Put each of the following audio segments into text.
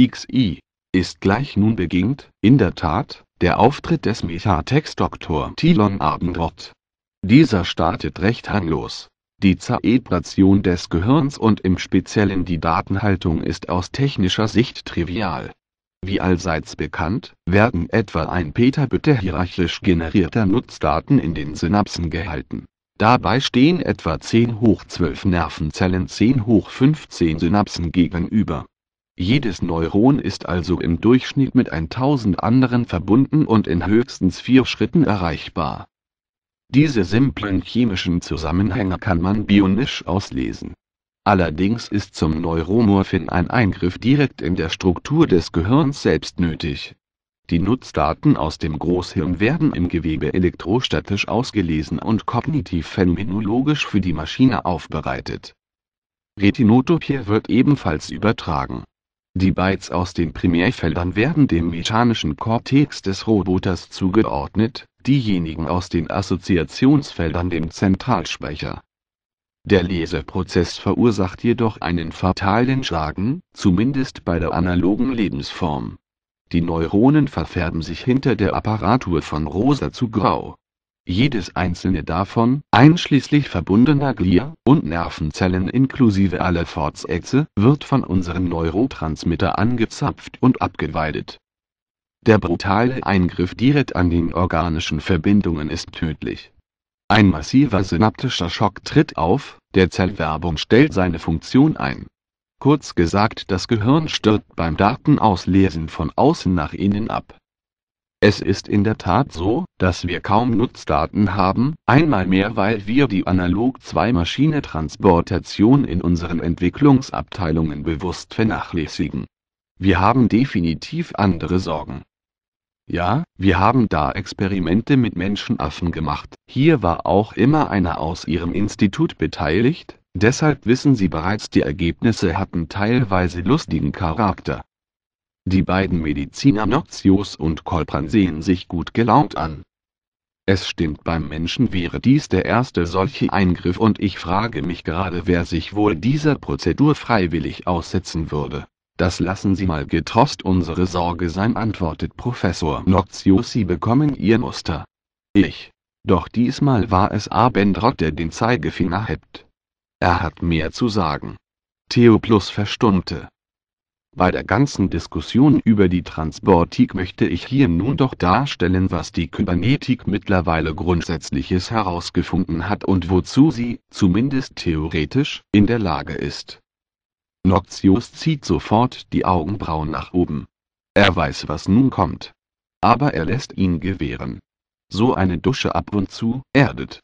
xi ist gleich nun beginnt, in der Tat, der Auftritt des metatext Dr. Tilon Abendroth. Dieser startet recht harmlos. Die Zeitration des Gehirns und im Speziellen die Datenhaltung ist aus technischer Sicht trivial. Wie allseits bekannt, werden etwa ein Petabyte hierarchisch generierter Nutzdaten in den Synapsen gehalten. Dabei stehen etwa 10 hoch 12 Nervenzellen 10 hoch 15 Synapsen gegenüber jedes Neuron ist also im Durchschnitt mit 1000 anderen verbunden und in höchstens vier Schritten erreichbar. Diese simplen chemischen Zusammenhänge kann man bionisch auslesen. Allerdings ist zum Neuromorphin ein Eingriff direkt in der Struktur des Gehirns selbst nötig. Die Nutzdaten aus dem Großhirn werden im Gewebe elektrostatisch ausgelesen und kognitiv-phänomenologisch für die Maschine aufbereitet. Retinotopie wird ebenfalls übertragen. Die Bytes aus den Primärfeldern werden dem mechanischen Cortex des Roboters zugeordnet, diejenigen aus den Assoziationsfeldern dem Zentralspeicher. Der Leseprozess verursacht jedoch einen fatalen Schaden, zumindest bei der analogen Lebensform. Die Neuronen verfärben sich hinter der Apparatur von rosa zu grau jedes einzelne davon, einschließlich verbundener Glia und Nervenzellen inklusive aller Fortsätze, wird von unserem Neurotransmitter angezapft und abgeweidet. Der brutale Eingriff direkt an den organischen Verbindungen ist tödlich. Ein massiver synaptischer Schock tritt auf, der Zellwerbung stellt seine Funktion ein. Kurz gesagt, das Gehirn stirbt beim Datenauslesen von außen nach innen ab. Es ist in der Tat so, dass wir kaum Nutzdaten haben, einmal mehr weil wir die Analog-2-Maschine-Transportation in unseren Entwicklungsabteilungen bewusst vernachlässigen. Wir haben definitiv andere Sorgen. Ja, wir haben da Experimente mit Menschenaffen gemacht. Hier war auch immer einer aus ihrem Institut beteiligt, deshalb wissen Sie bereits, die Ergebnisse hatten teilweise lustigen Charakter. Die beiden Mediziner Noxius und Kolpran sehen sich gut gelaunt an. Es stimmt, beim Menschen wäre dies der erste solche Eingriff und ich frage mich gerade, wer sich wohl dieser Prozedur freiwillig aussetzen würde. Das lassen Sie mal getrost unsere Sorge sein, antwortet Professor Noxius. Sie bekommen Ihr Muster. Ich. Doch diesmal war es Abendrod, der den Zeigefinger hebt. Er hat mehr zu sagen. Theoplus verstummte. Bei der ganzen Diskussion über die Transportik möchte ich hier nun doch darstellen, was die Kybernetik mittlerweile Grundsätzliches herausgefunden hat und wozu sie, zumindest theoretisch, in der Lage ist. Noxius zieht sofort die Augenbrauen nach oben. Er weiß, was nun kommt. Aber er lässt ihn gewähren. So eine Dusche ab und zu erdet.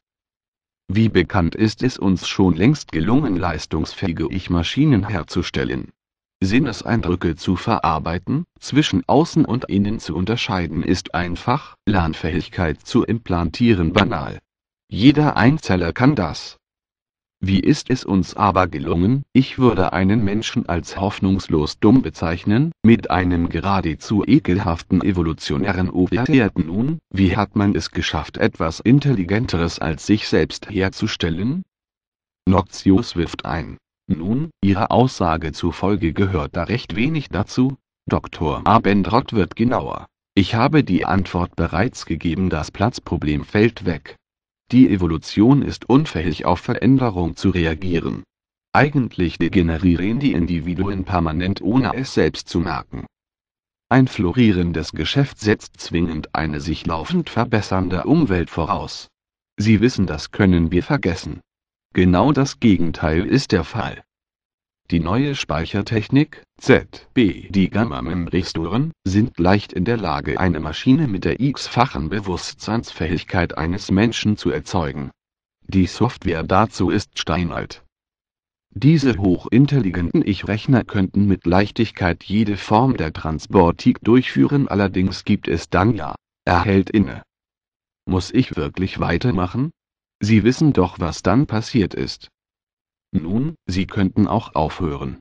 Wie bekannt ist es uns schon längst gelungen, leistungsfähige Ich-Maschinen herzustellen. Sinneseindrücke zu verarbeiten, zwischen Außen und Innen zu unterscheiden ist einfach, Lernfähigkeit zu implantieren banal. Jeder Einzeller kann das. Wie ist es uns aber gelungen, ich würde einen Menschen als hoffnungslos dumm bezeichnen, mit einem geradezu ekelhaften evolutionären Oberwert nun, wie hat man es geschafft etwas Intelligenteres als sich selbst herzustellen? Noctius wirft ein. Nun, Ihrer Aussage zufolge gehört da recht wenig dazu, Dr. Abendrott wird genauer. Ich habe die Antwort bereits gegeben, das Platzproblem fällt weg. Die Evolution ist unfähig auf Veränderung zu reagieren. Eigentlich degenerieren die Individuen permanent ohne es selbst zu merken. Ein florierendes Geschäft setzt zwingend eine sich laufend verbessernde Umwelt voraus. Sie wissen, das können wir vergessen. Genau das Gegenteil ist der Fall. Die neue Speichertechnik, ZB, die Gamma-Memristoren, sind leicht in der Lage, eine Maschine mit der x-fachen Bewusstseinsfähigkeit eines Menschen zu erzeugen. Die Software dazu ist steinalt. Diese hochintelligenten Ich-Rechner könnten mit Leichtigkeit jede Form der Transportik durchführen, allerdings gibt es dann ja, erhält inne. Muss ich wirklich weitermachen? Sie wissen doch, was dann passiert ist. Nun, Sie könnten auch aufhören.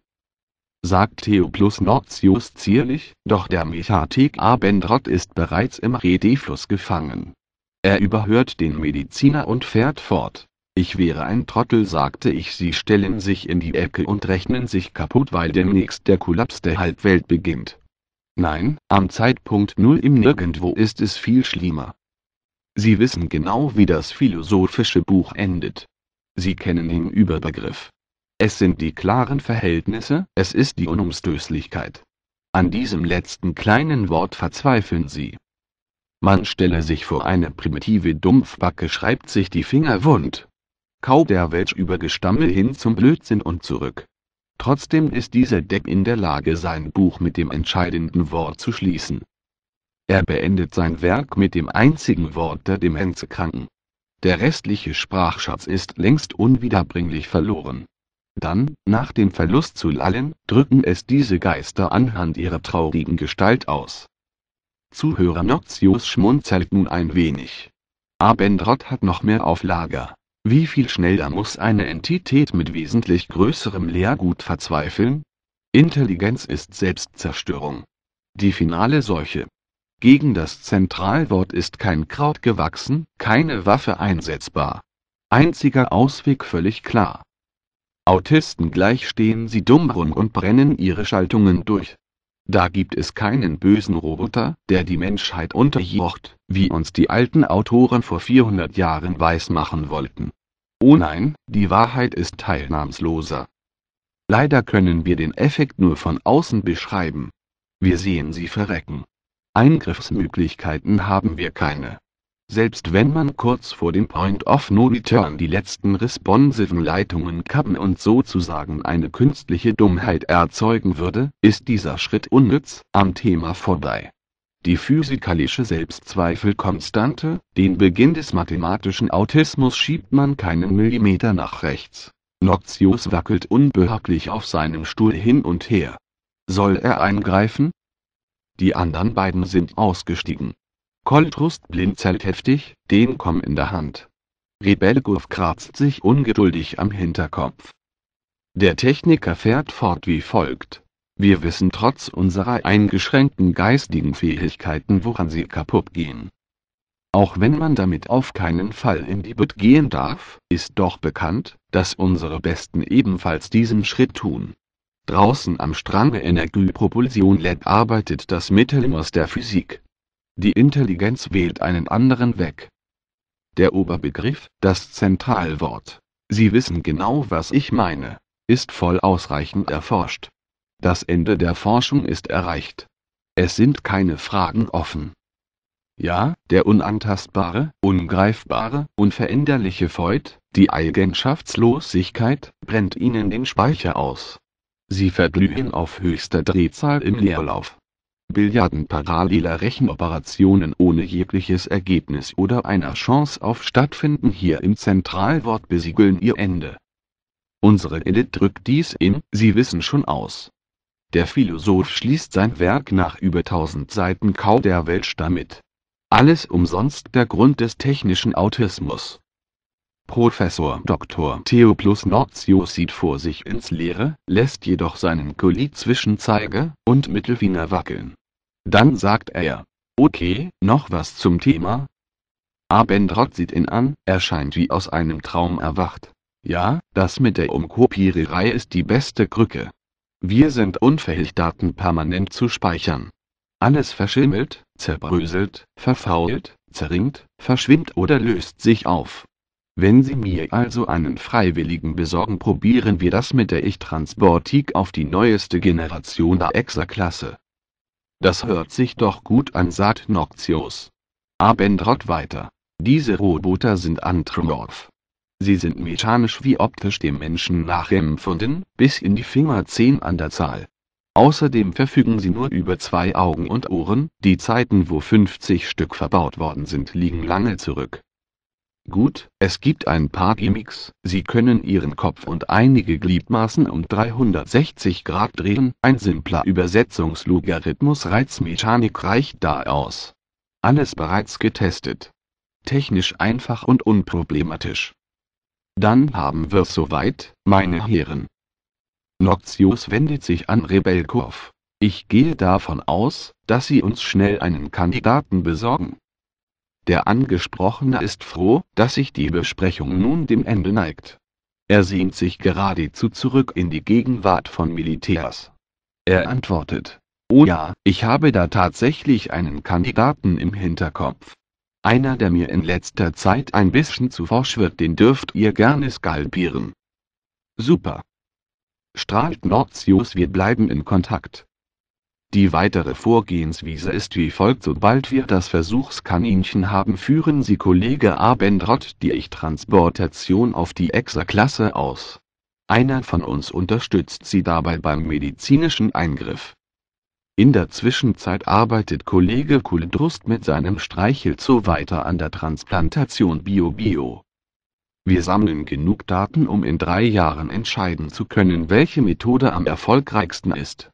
Sagt Theoplus Nortius zierlich, doch der Mechatik Abendrod ist bereits im Redefluss gefangen. Er überhört den Mediziner und fährt fort. Ich wäre ein Trottel, sagte ich. Sie stellen sich in die Ecke und rechnen sich kaputt, weil demnächst der Kollaps der Halbwelt beginnt. Nein, am Zeitpunkt Null im Nirgendwo ist es viel schlimmer. Sie wissen genau, wie das philosophische Buch endet. Sie kennen den Überbegriff. Es sind die klaren Verhältnisse, es ist die Unumstößlichkeit. An diesem letzten kleinen Wort verzweifeln sie. Man stelle sich vor eine primitive Dumpfbacke schreibt sich die Finger wund. der Kauderwelsch über Gestammel hin zum Blödsinn und zurück. Trotzdem ist dieser Depp in der Lage sein Buch mit dem entscheidenden Wort zu schließen. Er beendet sein Werk mit dem einzigen Wort der Demenzkranken. Der restliche Sprachschatz ist längst unwiederbringlich verloren. Dann, nach dem Verlust zu lallen, drücken es diese Geister anhand ihrer traurigen Gestalt aus. Zuhörer Noxius schmunzelt nun ein wenig. Abendrod hat noch mehr auf Lager. Wie viel schneller muss eine Entität mit wesentlich größerem Lehrgut verzweifeln? Intelligenz ist Selbstzerstörung. Die finale Seuche. Gegen das Zentralwort ist kein Kraut gewachsen, keine Waffe einsetzbar. Einziger Ausweg völlig klar. Autisten gleich stehen sie dumm rum und brennen ihre Schaltungen durch. Da gibt es keinen bösen Roboter, der die Menschheit unterjocht, wie uns die alten Autoren vor 400 Jahren weismachen wollten. Oh nein, die Wahrheit ist teilnahmsloser. Leider können wir den Effekt nur von außen beschreiben. Wir sehen sie verrecken. Eingriffsmöglichkeiten haben wir keine. Selbst wenn man kurz vor dem Point of No Return die letzten responsiven Leitungen kappen und sozusagen eine künstliche Dummheit erzeugen würde, ist dieser Schritt unnütz, am Thema vorbei. Die physikalische Selbstzweifelkonstante, den Beginn des mathematischen Autismus schiebt man keinen Millimeter nach rechts. Noxius wackelt unbehaglich auf seinem Stuhl hin und her. Soll er eingreifen? die anderen beiden sind ausgestiegen. Koltrust blinzelt heftig, den Komm in der Hand. Rebelgurf kratzt sich ungeduldig am Hinterkopf. Der Techniker fährt fort wie folgt. Wir wissen trotz unserer eingeschränkten geistigen Fähigkeiten, woran sie kaputt gehen. Auch wenn man damit auf keinen Fall in die Bütt gehen darf, ist doch bekannt, dass unsere Besten ebenfalls diesen Schritt tun. Draußen am Strange Energiepropulsion Lab arbeitet das Mittelmaß der Physik. Die Intelligenz wählt einen anderen Weg. Der Oberbegriff, das Zentralwort, Sie wissen genau, was ich meine, ist voll ausreichend erforscht. Das Ende der Forschung ist erreicht. Es sind keine Fragen offen. Ja, der unantastbare, ungreifbare, unveränderliche Void, die Eigenschaftslosigkeit, brennt ihnen den Speicher aus. Sie verglühen auf höchster Drehzahl im Leerlauf. Billiarden paralleler Rechenoperationen ohne jegliches Ergebnis oder einer Chance auf Stattfinden hier im Zentralwort besiegeln ihr Ende. Unsere Edit drückt dies in, Sie wissen schon aus. Der Philosoph schließt sein Werk nach über tausend Seiten Kau der Welt damit. Alles umsonst der Grund des technischen Autismus. Professor Dr. Theoplus Nortius sieht vor sich ins Leere, lässt jedoch seinen Kuli zwischen Zeige und Mittelfinger wackeln. Dann sagt er, okay, noch was zum Thema? Abendroth sieht ihn an, erscheint wie aus einem Traum erwacht. Ja, das mit der Umkopiererei ist die beste Krücke. Wir sind unfähig Daten permanent zu speichern. Alles verschimmelt, zerbröselt, verfault, zerringt, verschwimmt oder löst sich auf. Wenn Sie mir also einen Freiwilligen besorgen, probieren wir das mit der Ich-Transportik auf die neueste Generation der exa klasse Das hört sich doch gut an, sagt Noxios. Abendrott weiter. Diese Roboter sind Anthromorph. Sie sind mechanisch wie optisch dem Menschen nachempfunden, bis in die Finger zehn an der Zahl. Außerdem verfügen sie nur über zwei Augen und Ohren, die Zeiten, wo 50 Stück verbaut worden sind, liegen lange zurück. Gut, es gibt ein paar Gimmicks, Sie können Ihren Kopf und einige Gliedmaßen um 360 Grad drehen, ein simpler Übersetzungslogarithmus-Reizmechanik reicht da aus. Alles bereits getestet. Technisch einfach und unproblematisch. Dann haben wir's soweit, meine Herren. Noxius wendet sich an Rebelkov. Ich gehe davon aus, dass Sie uns schnell einen Kandidaten besorgen. Der Angesprochene ist froh, dass sich die Besprechung nun dem Ende neigt. Er sehnt sich geradezu zurück in die Gegenwart von Militärs. Er antwortet, Oh ja, ich habe da tatsächlich einen Kandidaten im Hinterkopf. Einer, der mir in letzter Zeit ein bisschen zu forsch wird, den dürft ihr gerne skalpieren. Super. Strahlt Nortius, wir bleiben in Kontakt. Die weitere Vorgehensweise ist wie folgt. Sobald wir das Versuchskaninchen haben, führen Sie Kollege Abendroth die Ich-Transportation auf die exa klasse aus. Einer von uns unterstützt Sie dabei beim medizinischen Eingriff. In der Zwischenzeit arbeitet Kollege Kuldrust mit seinem Streichelzoo weiter an der Transplantation BioBio. -Bio. Wir sammeln genug Daten, um in drei Jahren entscheiden zu können, welche Methode am erfolgreichsten ist.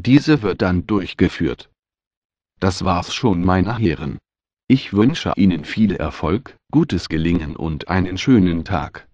Diese wird dann durchgeführt. Das war's schon, meine Herren. Ich wünsche Ihnen viel Erfolg, gutes Gelingen und einen schönen Tag.